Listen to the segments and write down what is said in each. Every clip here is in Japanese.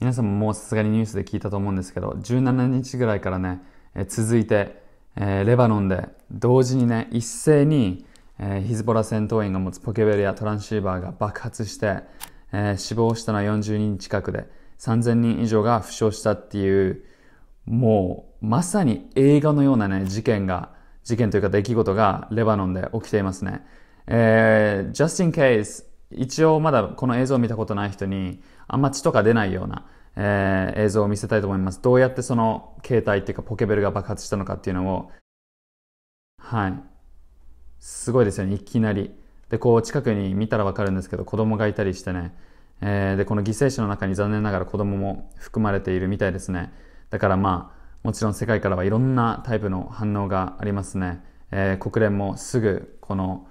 皆さんももうさすがにニュースで聞いたと思うんですけど、17日ぐらいからね、え続いて、えー、レバノンで同時にね、一斉に、えー、ヒズボラ戦闘員が持つポケベルやトランシーバーが爆発して、えー、死亡したのは40人近くで、3000人以上が負傷したっていう、もうまさに映画のようなね、事件が、事件というか出来事がレバノンで起きていますね。えー、just in case 一応まだこの映像を見たことない人に、あんま血とか出ないような、えー、映像を見せたいと思います。どうやってその携帯っていうかポケベルが爆発したのかっていうのを、はい。すごいですよね、いきなり。で、こう近くに見たらわかるんですけど、子供がいたりしてね、えー、で、この犠牲者の中に残念ながら子供も含まれているみたいですね。だからまあ、もちろん世界からはいろんなタイプの反応がありますね。えー、国連もすぐこの、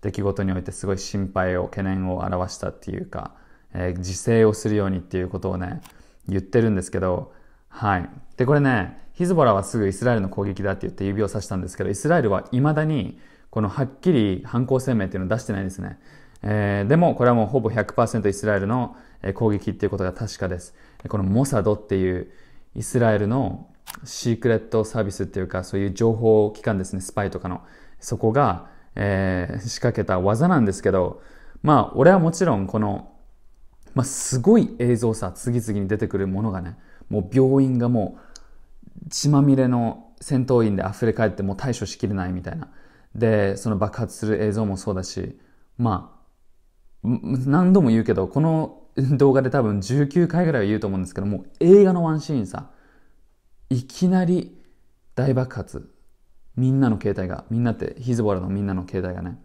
出来事においてすごい心配を懸念を表したっていうか、えー、自制をするようにっていうことをね言ってるんですけどはいでこれねヒズボラはすぐイスラエルの攻撃だって言って指をさしたんですけどイスラエルはいまだにこのはっきり犯行声明っていうのを出してないんですね、えー、でもこれはもうほぼ100%イスラエルの攻撃っていうことが確かですこのモサドっていうイスラエルのシークレットサービスっていうかそういう情報機関ですねスパイとかのそこがえー、仕掛けた技なんですけど、まあ、俺はもちろんこの、まあ、すごい映像さ、次々に出てくるものがね、もう病院がもう血まみれの戦闘員で溢れ返ってもう対処しきれないみたいな。で、その爆発する映像もそうだし、まあ、何度も言うけど、この動画で多分19回ぐらいは言うと思うんですけども、映画のワンシーンさ、いきなり大爆発みんなの携帯が、みんなってヒズボラのみんなの携帯がね。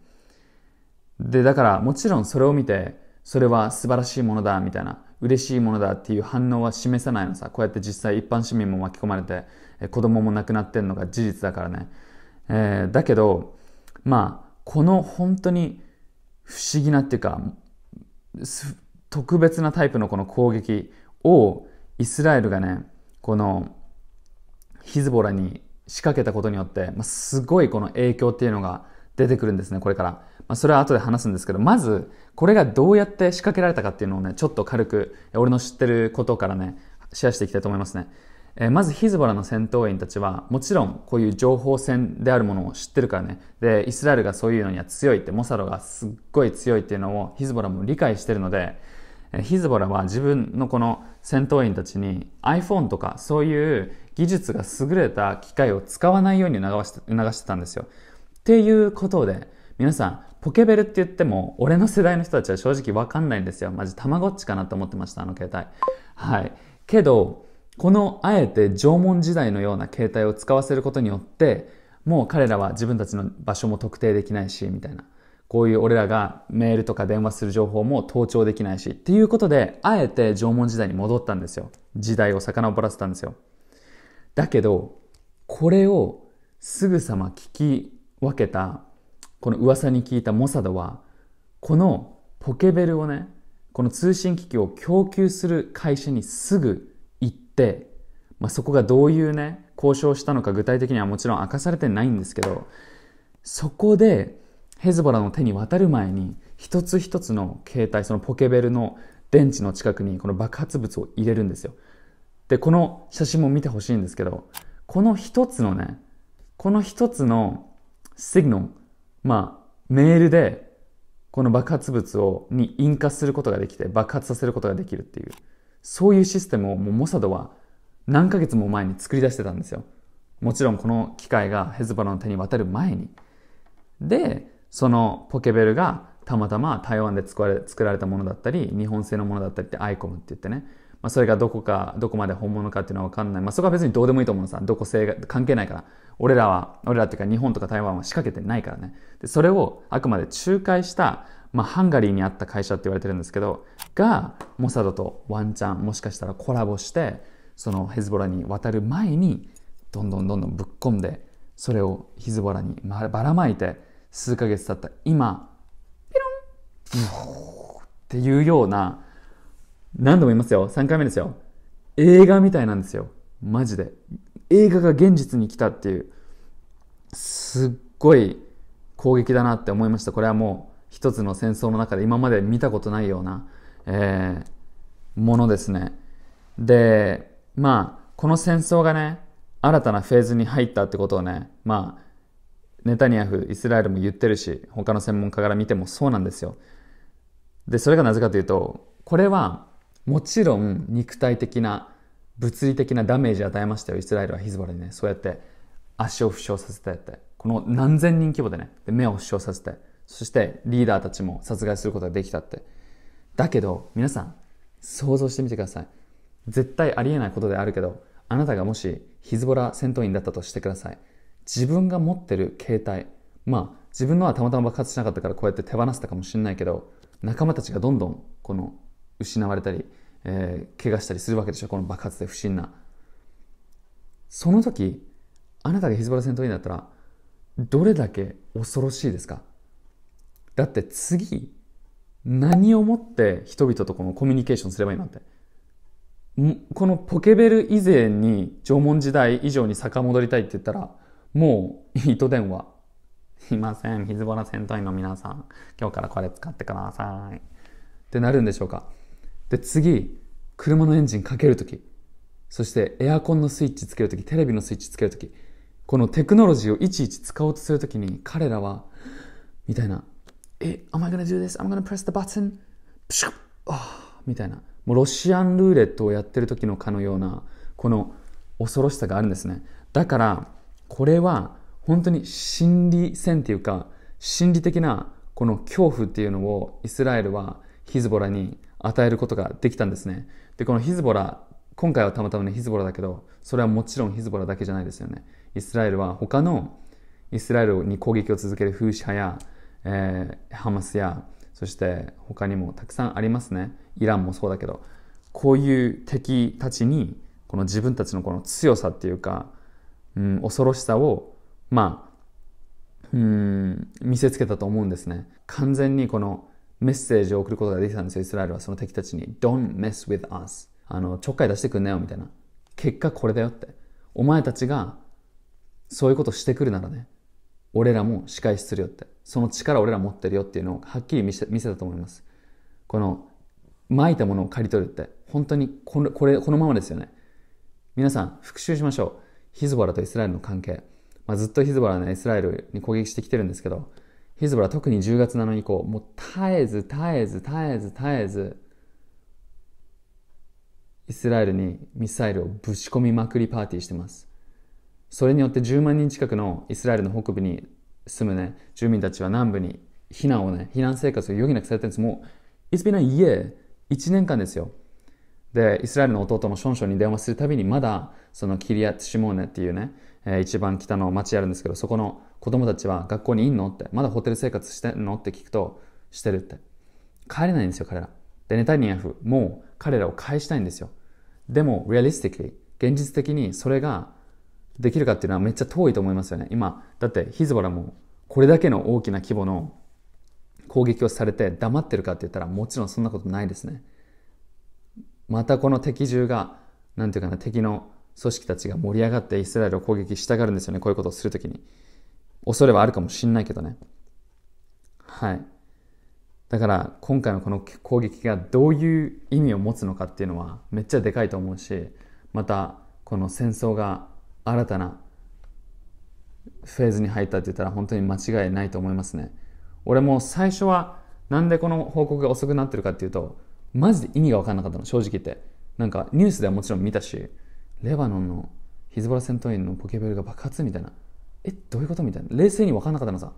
で、だからもちろんそれを見て、それは素晴らしいものだ、みたいな、嬉しいものだっていう反応は示さないのさ。こうやって実際一般市民も巻き込まれて、子供も亡くなってんのが事実だからね。えー、だけど、まあ、この本当に不思議なっていうか、特別なタイプのこの攻撃をイスラエルがね、このヒズボラに仕掛けたことによって、まあ、すごいこの影響っていうのが出てくるんですね、これから。まあ、それは後で話すんですけど、まず、これがどうやって仕掛けられたかっていうのをね、ちょっと軽く、俺の知ってることからね、シェアしていきたいと思いますね。えー、まずヒズボラの戦闘員たちは、もちろんこういう情報戦であるものを知ってるからね。で、イスラエルがそういうのには強いって、モサロがすっごい強いっていうのをヒズボラも理解してるので、えー、ヒズボラは自分のこの戦闘員たちに iPhone とかそういう技術が優れた機械を使わないように促して促してたんですよ。っていうことで、皆さん、ポケベルって言っても、俺の世代の人たちは正直わかんないんですよ。マジ、たまごっちかなと思ってました、あの携帯。はい。けど、この、あえて縄文時代のような携帯を使わせることによって、もう彼らは自分たちの場所も特定できないし、みたいな。こういう俺らがメールとか電話する情報も盗聴できないし、っていうことで、あえて縄文時代に戻ったんですよ。時代を遡らせたんですよ。だけど、これをすぐさま聞き分けた、この噂に聞いたモサドは、このポケベルをね、この通信機器を供給する会社にすぐ行って、まあ、そこがどういうね、交渉したのか具体的にはもちろん明かされてないんですけど、そこでヘズボラの手に渡る前に、一つ一つの携帯、そのポケベルの電池の近くにこの爆発物を入れるんですよ。で、この写真も見てほしいんですけど、この一つのね、この一つのシグノン、まあ、メールで、この爆発物を、に引火することができて、爆発させることができるっていう、そういうシステムをもうモサドは何ヶ月も前に作り出してたんですよ。もちろんこの機械がヘズボラの手に渡る前に。で、そのポケベルがたまたま台湾で作られたものだったり、日本製のものだったりってアイコムって言ってね、まあ、それがどこか、どこまで本物かっていうのはわかんない。まあ、そこは別にどうでもいいと思うのさ。どこ性が関係ないから。俺らは、俺らっていうか日本とか台湾は仕掛けてないからね。で、それをあくまで仲介した、まあ、ハンガリーにあった会社って言われてるんですけど、が、モサドとワンチャン、もしかしたらコラボして、そのヘズボラに渡る前に、どんどんどんどんぶっ込んで、それをヒズボラにばらまいて、数ヶ月経った今、ピロンっていうような、何度も言いますよ。3回目ですよ。映画みたいなんですよ。マジで。映画が現実に来たっていう、すっごい攻撃だなって思いました。これはもう一つの戦争の中で今まで見たことないような、えー、ものですね。で、まあ、この戦争がね、新たなフェーズに入ったってことをね、まあ、ネタニヤフ、イスラエルも言ってるし、他の専門家から見てもそうなんですよ。で、それがなぜかというと、これはもちろん肉体的な物理的なダメージ与えましたよイスラエルはヒズボラにねそうやって足を負傷させてってこの何千人規模でねで目を負傷させてそしてリーダーたちも殺害することができたってだけど皆さん想像してみてください絶対ありえないことであるけどあなたがもしヒズボラ戦闘員だったとしてください自分が持ってる携帯まあ自分のはたまたま爆発しなかったからこうやって手放せたかもしれないけど仲間たちがどんどんこの失われたり、えー、怪我したりするわけでしょこの爆発で不審なその時あなたがヒズボラ戦闘員だったらどれだけ恐ろしいですかだって次何をもって人々とこのコミュニケーションすればいいなんてこのポケベル以前に縄文時代以上に遡りたいって言ったらもう糸電話いませんヒズボラ戦闘員の皆さん今日からこれ使ってくださいってなるんでしょうかで、次、車のエンジンかけるとき、そしてエアコンのスイッチつけるとき、テレビのスイッチつけるとき、このテクノロジーをいちいち使おうとするときに彼らは、みたいな、え、am I gonna do this? I'm gonna press the button? プシュッ、あみたいな。もうロシアンルーレットをやってる時のかのような、この恐ろしさがあるんですね。だから、これは本当に心理戦っていうか、心理的なこの恐怖っていうのをイスラエルはヒズボラに与えることができたんですね。で、このヒズボラ、今回はたまたまね、ヒズボラだけど、それはもちろんヒズボラだけじゃないですよね。イスラエルは他のイスラエルに攻撃を続ける風刺派や、えー、ハマスや、そして他にもたくさんありますね。イランもそうだけど、こういう敵たちに、この自分たちのこの強さっていうか、うん、恐ろしさを、まあ、うん、見せつけたと思うんですね。完全にこのメッセージを送ることができたんですよ、イスラエルは。その敵たちに。Don't mess with us. あの、ちょっかい出してくんなよ、みたいな。結果これだよって。お前たちが、そういうことしてくるならね、俺らも仕返しするよって。その力俺ら持ってるよっていうのをはっきり見せ見せたと思います。この、撒いたものを刈り取るって、本当にこれ、これ、このままですよね。皆さん、復習しましょう。ヒズボラとイスラエルの関係。まあ、ずっとヒズボラはね、イスラエルに攻撃してきてるんですけど、ヒズボラ特に10月7日以降、もう絶えず絶えず絶えず絶えず、イスラエルにミサイルをぶち込みまくりパーティーしてます。それによって10万人近くのイスラエルの北部に住むね、住民たちは南部に避難をね、避難生活を余儀なくされてるんです。もう、It's been a year! 1年間ですよ。で、イスラエルの弟のションションに電話するたびに、まだ、そのキリア・ツシモーネっていうね、えー、一番北の町あるんですけど、そこの子供たちは学校にいんのって、まだホテル生活してんのって聞くと、してるって。帰れないんですよ、彼ら。で、ネタニヤフ、もう彼らを返したいんですよ。でも、リアリスティック現実的にそれができるかっていうのはめっちゃ遠いと思いますよね。今、だってヒズボラもこれだけの大きな規模の攻撃をされて黙ってるかって言ったらもちろんそんなことないですね。またこの敵中が、なんていうかな、敵の組織たちが盛り上がってイスラエルを攻撃したがるんですよね。こういうことをするときに。恐れはあるかもしれないけどね。はい。だから今回のこの攻撃がどういう意味を持つのかっていうのはめっちゃでかいと思うし、またこの戦争が新たなフェーズに入ったって言ったら本当に間違いないと思いますね。俺も最初はなんでこの報告が遅くなってるかっていうと、マジで意味がわかんなかったの、正直言って。なんかニュースではもちろん見たし、レバノンのヒズボラ戦闘員のポケベルが爆発みたいな。え、どういうことみたいな。冷静に分かんなかったのさ。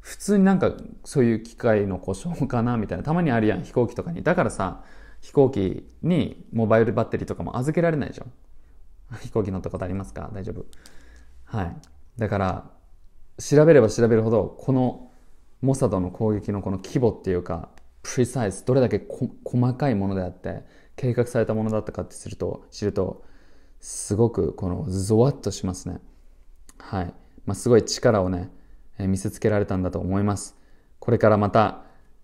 普通になんかそういう機械の故障かなみたいな。たまにあるやん、飛行機とかに。だからさ、飛行機にモバイルバッテリーとかも預けられないじゃん。飛行機乗ったことありますか大丈夫。はい。だから、調べれば調べるほど、このモサドの攻撃のこの規模っていうか、プリサイズ、どれだけ細かいものであって、計画されたものだったかってすると、知ると、すごくこのゾワッとしますね。はい。まあ、すごい力をね、え見せつけられたんだと思います。これからまた、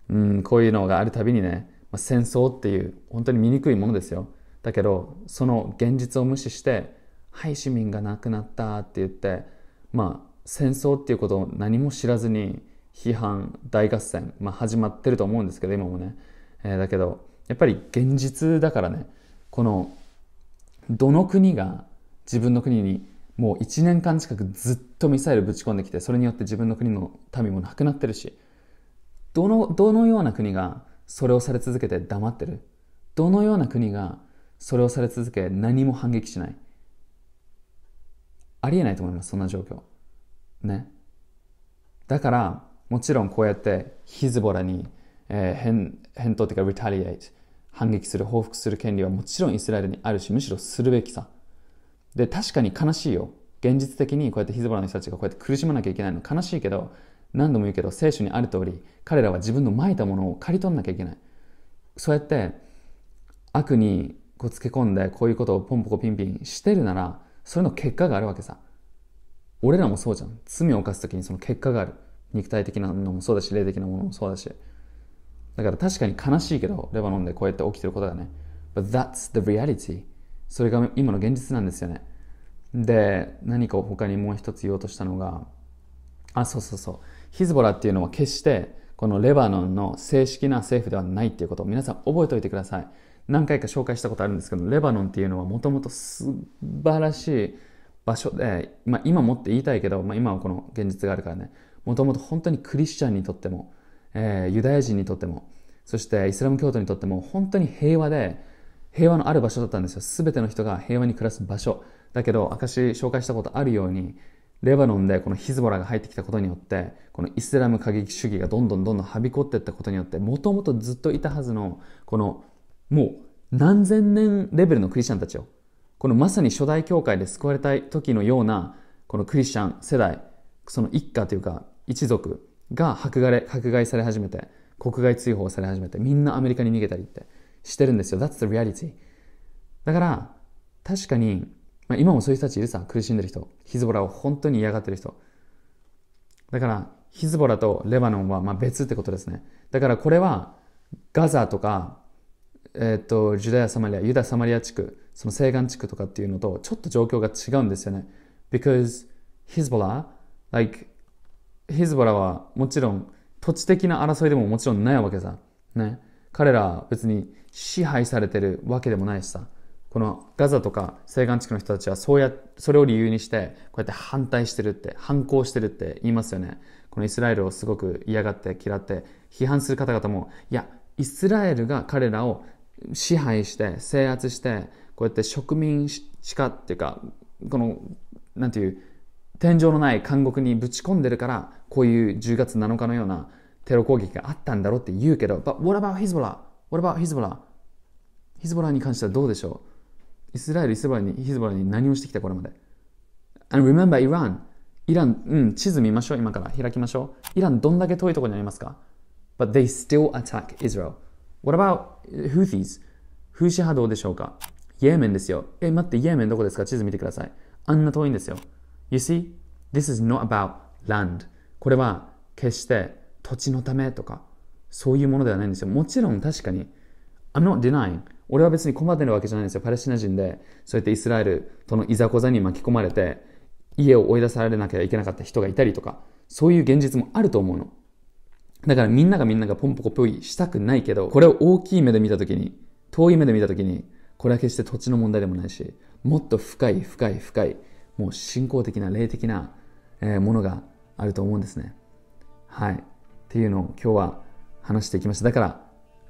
うん、こういうのがあるたびにね、まあ、戦争っていう本当に醜いものですよ。だけど、その現実を無視して、はい、市民が亡くなったって言って、まあ、戦争っていうことを何も知らずに批判、大合戦、まあ、始まってると思うんですけど、今もね。えー、だけど、やっぱり現実だからね、このどの国が自分の国にもう1年間近くずっとミサイルぶち込んできてそれによって自分の国の民も亡くなってるしどのどのような国がそれをされ続けて黙ってるどのような国がそれをされ続け何も反撃しないありえないと思いますそんな状況ねだからもちろんこうやってヒズボラに、えー、返返答っていうか retaliate 反撃する、報復する権利はもちろんイスラエルにあるし、むしろするべきさ。で、確かに悲しいよ。現実的にこうやってヒズボラの人たちがこうやって苦しまなきゃいけないの悲しいけど、何度も言うけど、聖書にある通り、彼らは自分のまいたものを刈り取んなきゃいけない。そうやって、悪にこうつけ込んで、こういうことをポンポコピンピンしてるなら、それの結果があるわけさ。俺らもそうじゃん。罪を犯す時にその結果がある。肉体的なものもそうだし、霊的なものもそうだし。だから確かに悲しいけど、レバノンでこうやって起きてることがね。But that's the reality. それが今の現実なんですよね。で、何かを他にもう一つ言おうとしたのが、あ、そうそうそう。ヒズボラっていうのは決して、このレバノンの正式な政府ではないっていうことを皆さん覚えておいてください。何回か紹介したことあるんですけど、レバノンっていうのはもともと素晴らしい場所で、まあ今もって言いたいけど、まあ今はこの現実があるからね、もともと本当にクリスチャンにとっても、えー、ユダヤ人にとっても、そしてイスラム教徒にとっても本当に平和で、平和のある場所だったんですよ。すべての人が平和に暮らす場所。だけど、証紹介したことあるように、レバノンでこのヒズボラが入ってきたことによって、このイスラム過激主義がどんどんどんどんはびこっていったことによって、もともとずっといたはずの、この、もう何千年レベルのクリスチャンたちを、このまさに初代教会で救われた時のような、このクリスチャン世代、その一家というか、一族が迫害迫害され始めて、国外追放され始めて、みんなアメリカに逃げたりってしてるんですよ。That's the reality. だから、確かに、まあ、今もそういう人たちいるさ、苦しんでる人。ヒズボラを本当に嫌がってる人。だから、ヒズボラとレバノンはまあ別ってことですね。だからこれは、ガザとか、えっ、ー、と、ジュダヤ・サマリア、ユダ・サマリア地区、その西岸地区とかっていうのと、ちょっと状況が違うんですよね。Because ヒズボラ like, ヒズボラはもちろん土地的な争いでももちろんないわけさ。ね。彼らは別に支配されてるわけでもないしさ。このガザとか西岸地区の人たちはそうや、それを理由にして、こうやって反対してるって、反抗してるって言いますよね。このイスラエルをすごく嫌がって嫌って批判する方々も、いや、イスラエルが彼らを支配して制圧して、こうやって植民地化っていうか、この、なんていう、天井のない監獄にぶち込んでるから、こういう10月7日のようなテロ攻撃があったんだろうって言うけど、But what about Hezbollah? What about Hezbollah? h b o l l a h に関してはどうでしょうイスラエル、イスラエルに、ヒズボラに何をしてきたこれまで。And remember Iran. イラン、うん、地図見ましょう、今から。開きましょう。イランどんだけ遠いところにありますか ?But they still attack Israel. What about Houthis? 風刺シ派どうでしょうかイエメンですよ。え、待って、イエメンどこですか地図見てください。あんな遠いんですよ。You see, this is not about land. これは決して土地のためとかそういうものではないんですよ。もちろん確かに I'm not denying 俺は別に困ってるわけじゃないんですよ。パレスチナ人でそうやってイスラエルとのいざこざに巻き込まれて家を追い出されなきゃいけなかった人がいたりとかそういう現実もあると思うの。だからみんながみんながポンポコポイしたくないけど、これを大きい目で見たときに、遠い目で見たときに、これは決して土地の問題でもないし、もっと深い深い深いもう信仰的な霊的なものがあると思うんですね。はい。っていうのを今日は話していきました。だから、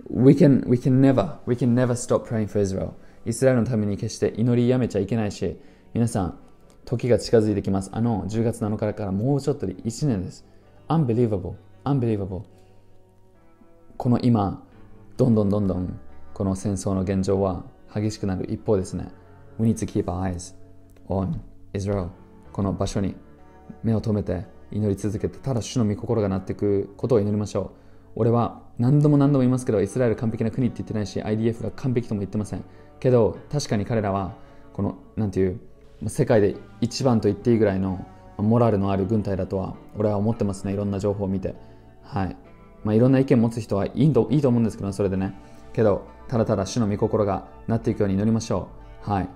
we can, we can never, we can never stop praying for Israel. イスラエルのために決して祈りやめちゃいけないし、皆さん、時が近づいてきます。あの、10月7日からもうちょっとで1年です。unbelievable, unbelievable. この今、どんどんどんどん、この戦争の現状は激しくなる一方ですね。We need to keep our eyes on イスラエこの場所に目を留めて祈り続けてただ主の御心がなっていくことを祈りましょう俺は何度も何度も言いますけどイスラエル完璧な国って言ってないし IDF が完璧とも言ってませんけど確かに彼らはこの何ていう世界で一番と言っていいぐらいのモラルのある軍隊だとは俺は思ってますねいろんな情報を見てはいまあいろんな意見を持つ人はいいといいと思うんですけどそれでねけどただただ主の御心がなっていくように祈りましょうはい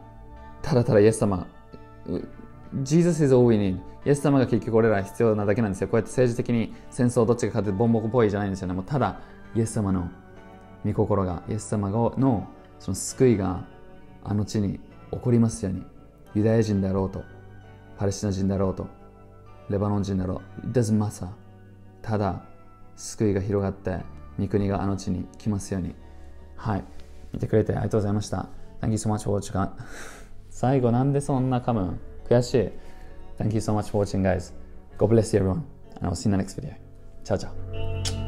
ただただイエス様 Jesus is all we need. イエス様が結局俺ら必要なだけなんですよ。こうやって政治的に戦争どっちが勝てボンボコっぽいじゃないんですよね。もうただ、イエス様の御心が、イエス様のその救いがあの地に起こりますように。ユダヤ人だろうと、パレスチナ人だろうと、レバノン人だろう。It doesn't matter. ただ、救いが広がって、御国があの地に来ますように。はい。見てくれてありがとうございました。Thank you so much for watching. 最後なんでそんな噛むん悔しい。Thank you so much for watching, guys. God bless you, everyone. And I'll see you in the next video. Ciao, ciao.